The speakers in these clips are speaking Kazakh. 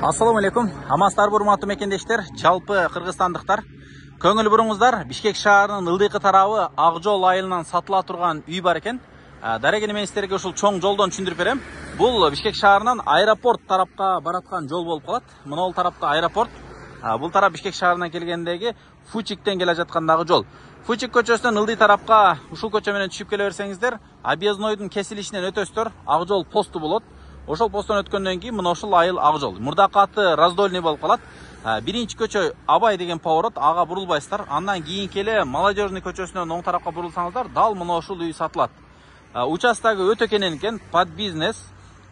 Ассаламу алейкум. Амастар урматтуу мекендештер, жалпы кыргызстандыктар, көңүл буруңуздар, Бишкек шаарынын ылдыйкы тарабы Ак жол айылынан сатыла турган үй бар экен. Ә, Дарегени мен силерге ушул чоң жолдон түшүндүрүп берем. Бул Бишкек шаарынан аэропорт тарапка бараткан жол болуп калат. Мына тарапта аэропорт, ә, бул тарап Бишкек шаарынан келгендеги Фучиктен келе жаткандагы жол. Фучик көчөсүнөн ылдый тарапка ушул көчө менен түшүп келе берсеңиздер, объезднойдун кесилишинен өтөсүздөр, Ак жол посту болот. ошол посттон өткөндөн кийин мына ушул айыл ак жол мурдакы аты раздольный болуп калат э, биринчи көчө абай деген поворот ага бурулбайсыздар андан кийинки эле молодежный көчөсүнөн оң тарапка бурулсаңыздар дал мына ушул үй сатылат э, участогу өтө кенен экен под бизнес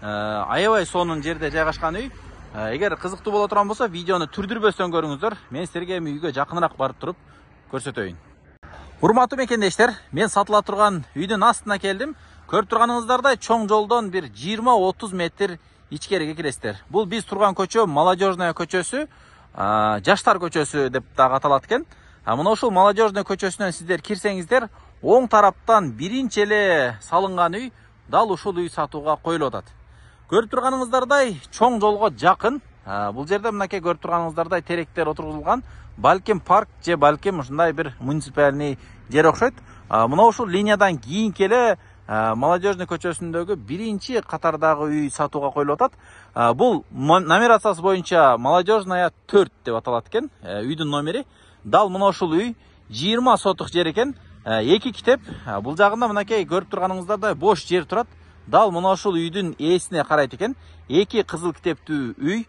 э, аябай сонун жерде жайгашкан үй эгер кызыктуу боло турган болсо видеону түрдүрбөстөн көрүңүздөр мен сиздерге эми үйгө жакыныраак барып туруп көрсөтөйүн урматтуу мекендештер мен сатыла турган үйдүн астына келдим көріп тұрғаныңыздардай чоң жолдон бір 20 30 метр ичкериге кіресіздер Бұл биз тұрған көчө молодежная көчөсү жаштар көчөсү деп дагы аталат экен мына ушул молодежная көчөсүнөн сиздер кирсеңиздер оң тараптан биринчи эле салынган үй дал ушул үй сатууга коюлуп атат көрүп турганыңыздардай чоң жолго жакын бул жерде мынакей көрүп турганыңыздардай теректер отургузулган балким парк же балким ушундай бир муниципальный жер окшойт мына ушул линиядан кийинки эле молодежный көчөсүндөгү биринчи катардагы үй сатууга коюлуп атат бул номерациясы боюнча молодежная төрт деп аталат экен ә, үйдүн номери дал мына ушул үй жыйырма сотук жер экен эки ә, китеп бул жагында мынакей көрүп турганыңыздардай бош жер турат дал мына ушул үйдүн ээсине карайт экен эки кызыл китептүү үй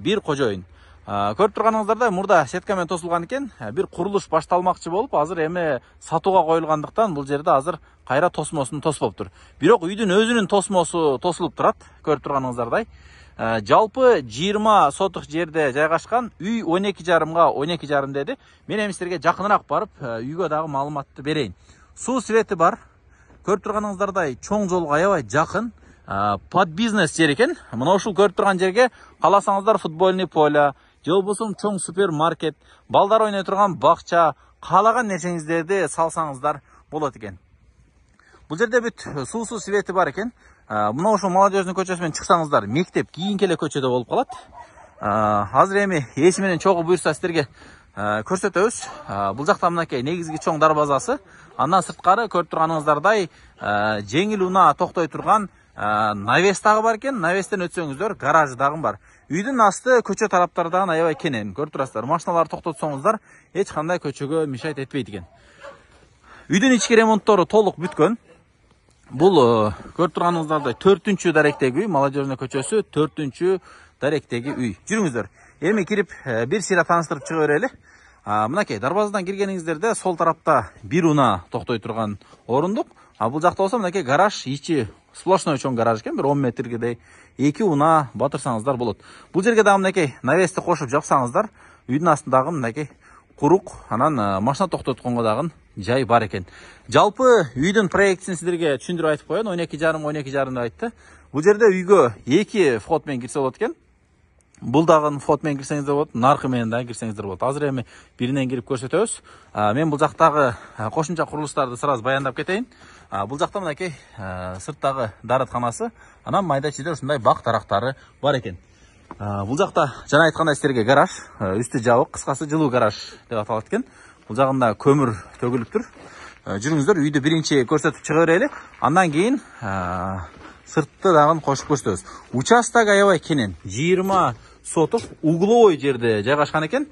бир кожоюн көріп тұрғаныңыздардай мұрда сеткамен тосылған екен ә, бір құрылыс башталмақчы болып азыр эми сатуға қойылғандықтан бұл жерде азыр қайра тосмосын тос алып тұр. бирок үйдің өзінің тосмосы тосылып тұрады көріп турганыңыздардай ә, жалпы 20 сотық жерде жайғашқан үй 12 жарымға екі жарым деді мен эми сіздерге жақынырақ барып ә, үйге дағы маалыматты берейін су свети бар көріп тұрғаныңыздардай чоң жолға аябай жақын ә, под бизнес жер екен мына ушул көріп тұрған жерге қаласаңыздар футбольный поле болбосо чоң супермаркет балдар ойной турган бакча каалаган нерсеңиздерди салсаңыздар болот экен бул жерде бүт суусу свети бар экен мына ушул молодежный көчөсү менен чыксаңыздар мектеп кийинки эле көчөдө болуп калат азыр эми ээси менен чогуу буюрса сиздерге көрсөтөбүз бул жакта мынакей негизги чоң дарбазасы андан сырткары көрүп турганыңыздардай жеңил унаа токтой турган ә, навес тағы бар екен навестен өтсеңіздер гараж дағы бар үйдің асты көше тараптардан аябай кенен көріп тұрасыздар машиналарды тоқтатсаңыздар ешқандай көшеге мешать етпейді екен үйдің ішкі ремонттары толық бүткен бұл э, көріп тұрғаныңыздардай төртінші дәректегі үй молодежный көшесі төртінші дәректегі үй жүріңіздер эми кирип э, бир сыйра тааныштырып чыга берели мынакей дарбазадан киргениңиздерде сол тарапта бир уна токтой турган орундук А бұл жақта болса мінекей гараж ичи сплошной чоң гараж екен бір он метргедей екі уна батырсаңыздар болады бұл жерге дағы мінекей навесті қосып жапсаңыздар үйдің астындағы мінекей құруқ анан э, машина тоқтатқанға дағын жай бар екен жалпы үйдің проектісін сіздерге түсіндіріп айтып қояйын он екі жарым он екі жарым деп айтты бұл жерде үйге екі входпен кірсе болады екен бұл дағын входпен кірсеңіздер болады нарқымен да кірсеңіздер болады азыр эми биринен кирип көрсөтөбүз э, мен бұл жақтағы э, қосымша құрылыстарды сразу баяндап кетейін бұл жақта мінекей кей, сырттағы дәретханасы ана майда шүйде осындай бақ тарақтары бар екен бұл жақта жаңа айтқандай сіздерге гараж үсті жабық қысқасы жылу гараж деп аталады екен бұл жағында көмір төгіліп тұр жүріңіздер үйді бірінші көрсетіп шыға берелік андан кейін сыртты дағын қосып көрсетеміз участок аябай кенен жиырма сотық угловой жерде жайғашқан екен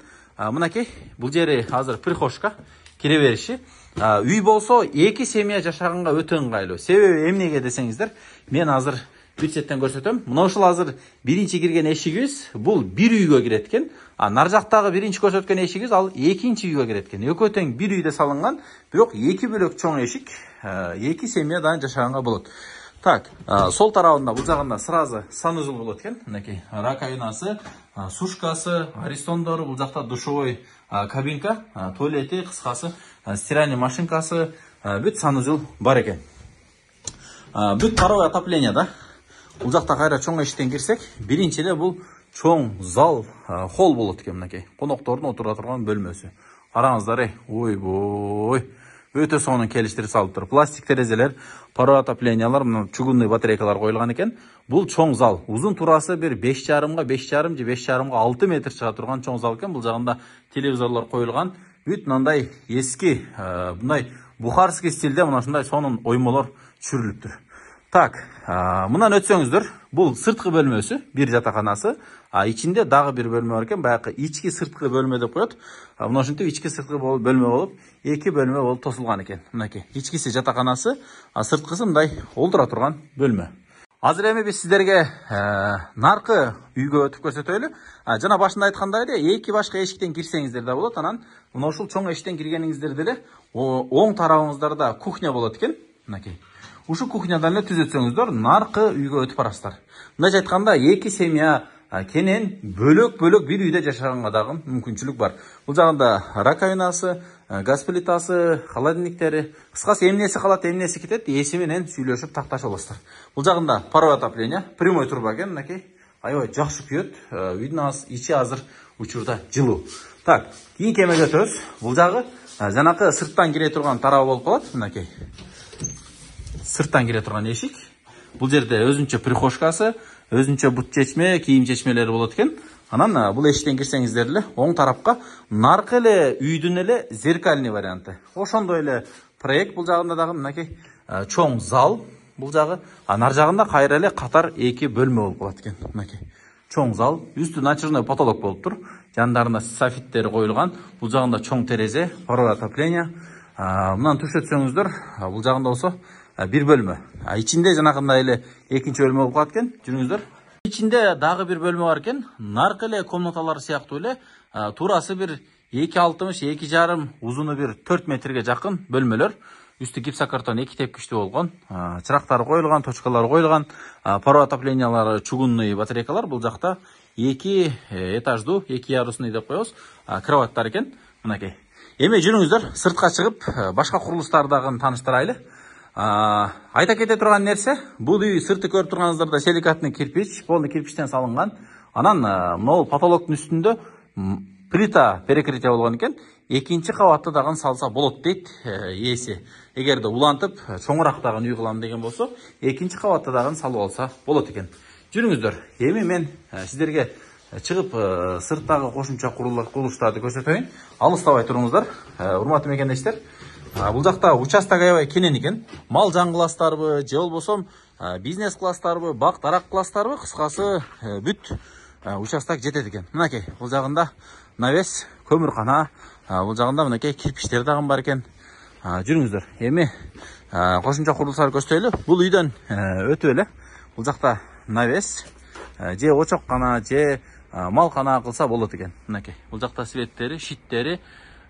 мінекей бұл жері прихожка кире бериши үй болсо екі семья жашағанға өте ыңғайлы себебі эмнеге десеңіздер мен азыр бюджеттен көрсөтөм мына ушул азыр биринчи кирген эшигибиз бул бир үйгө кирет экен а нар жактагы биринчи көрсөткөн эшигибиз ал экинчи үйгө кирет экен экөө тең бир үйдө салынган бирок эки бөлөк чоң эшик эки семьядан жашаганга болот так сол тарабында бул жагында сразу санузел болот экен мынакей раковинасы сушкасы аристондору бул жакта душевой кабинка туалеті қысқасы стиральный машинкасы бүт санузел бар екен бүт паровой отопление да бұл жақта қайра чоң іштен кірсек біріншіде бұл чоң зал холл болады екен мінекей қонақтардың отыра тұрған бөлмесі қараңыздар ей ойбой өте сонун келиштирип салыптыр пластик терезелер отоплениялар мына чугунный батарейкалар коюлган екен, бұл чоң зал узун турасы бир беш жарымга беш жарым же беш жарымга алты метр чыга турган чоң зал экен бул жагында телевизорлор коюлган бүт мынандай эски мындай бухарский стилде мына ушундай сонун оймолор түшүрүлүптүр так мынан өтсеңіздер бұл сыртқы бөлмөсү бир жатаканасы а ичинде дағы бір бөлме бар экен баяғы ички сырткы бөлмө деп коет мына ушинтип ички сырткы бөлмө болуп эки бөлмө болуп тосулган экен мынакей ичкиси жатаканасы а сырткысы мындай олтура турган бөлмө азыр эми биз сиздерге э, наркы үйгө өтүп көрсөтөлү жана башында айткандай эле эки башка эшиктен кирсеңиздер да болот анан мына ушул чоң эшиктен киргениңиздерде эле оң тарабыңыздарда кухня болот экен мынакей ушу кухняда эле түзөтсөңүздөр наркы үйгө өтүп барасыздар мындайча айтканда эки семья кенен бөлөк бөлөк бир үйдө жашаганга дагы мүмкүнчүлүк бар бул жагында раковинасы газ плитасы холодильниктери кыскасы эмнеси калат эмнеси кетет ээси менен сүйлөшүп такташып аласыздар бул жагында паровое отопление прямой труба экен мынакей аябай жакшы күйөт үйдүн ичи азыр учурда жылуу так кийинки эмеге өтөбүз бул жагы жанакы сырттан кире турган тарабы болуп калат мынакей сырттан келе тұрған эшик бұл жерде өзінше прихожкасы өзінше бұт чечме киім чечмелери болады екен анан бұл эшиктен кирсеңиздер эле оң тарапка наркы эле үйдүн эле зеркальный варианты ошондой эле проект бул жагында дагы мынакей чоң зал бул жагы а нар жагында кайра эле катар эки бөлмө болуп калат экен мынакей чоң зал үстү натяжной потолок болуптур жандарына софиттер коюлган бул жагында чоң терезе паровое отопление мынаны түшө түшсөңүздөр бул жагында болсо Э, бир бөлмө ичинде жанагындай эле экинчи бөлмө болуп калат экен жүрүңүздөр ичинде дагы бир бөлмө бар экен наркы эле комнаталар сыяктуу эле э, туурасы бир эки алтымыш эки жарым узуну бир төрт метрге жакын бөлмөлөр үстү гипсокартон эки тепкичтүү болгон э, чырактары коюлган точкалары коюлган паро отоплениялары чугунный батарейкалар бул жакта эки этаждуу эки ярусный деп коебуз кроваттар экен мынакей эми жүрүңүздөр сыртка чыгып башка курулуштарды дагы тааныштырайлы айта кете турган нерсе бул үй сырты көрүп турганыңыздардай силикатный кирпич полный кирпичтен салынган анан могул потолоктун үстүндө плита перекрытие болгон экен экинчи кабатты дагы салса болот дейт ээси эгерде улантып чоңураак э, дагы үй кылам деген болсо экинчи кабатты дагы салып алса болот экен жүрүңүздөр эми мен э, сиздерге чыгып э, сырттагы кошумча курулуштарды көрсөтөйүн алыстабай туруңуздар урматтуу мекендештер бұл жақта участок аябай кенен екен мал жан э, э, э, же болбосо бизнес класстарбы бак дарак класстарбы кыскасы бүт участок жетет экен мынакей бул жагында навес көмүркана бул жагында мынакей кирпичтер дагы бар экен жүрүңүздөр эми кошумча курулуштарды көрсөтөйлү бул үйдөн өтүп эле бул жакта навес же очоккана же малкана кылса болот экен мынакей бул жакта светтери щиттери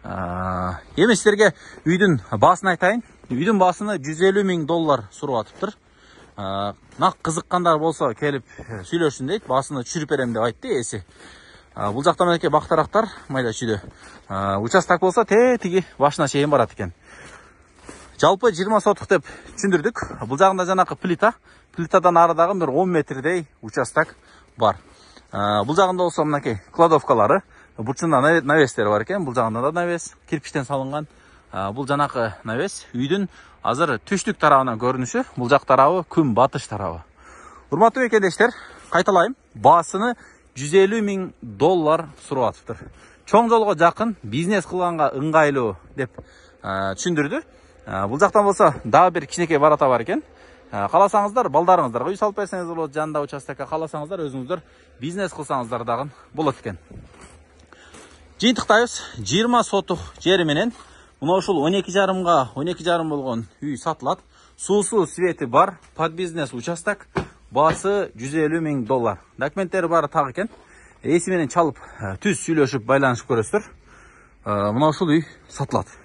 Емес енді сіздерге үйдің басын айтайын үйдің басыны 150 мін доллар сұру атыптыр тұр нақ қызыққандар болса келіп э, сөйлессін дейді басыны түшіріп деп айтты есі бұл жақта мінекей бақтарақтар майда шүйде ә, болса те башына шейін барат екен жалпы 20 сотық деп түсіндірдік бұл жағында жанақы плита плитадан арадағы бір 10 метрдей участок бар бұл жағында болса кладовкалары бурчунда навестер бар екен бұл жағында да навес кирпичтен салынған бұл жаңағы навес үйдің азыр түштік тарабынан көрүнүшү бұл жақ тарабы күн батыш тарабы урматтуу мекендештер кайталайм басыны 150 элүү миң доллар сурап атыптыр чоң жолго жакын бизнес кылганга ыңгайлуу деп түшүндүрдү бул жактан болсо дагы бир кичинекей барата бар экен қаласаңыздар балдарыңыздарга үй салып берсеңиздер болот жанында участокко қаласаңыздар өзүңүздөр бизнес кылсаңыздар дагы болот экен жыйынтықтайбыз жыйырма сотық жері менен мына ушул он эки жарымга он эки жарым болгон үй сатылат суусу свети бар под бизнес участок баасы жүз элүү миң доллар документтери баары так экен ээси менен чалып э, түз сүйлөшүп байланышып көрөсүздөр э, мына ушул үй сатылат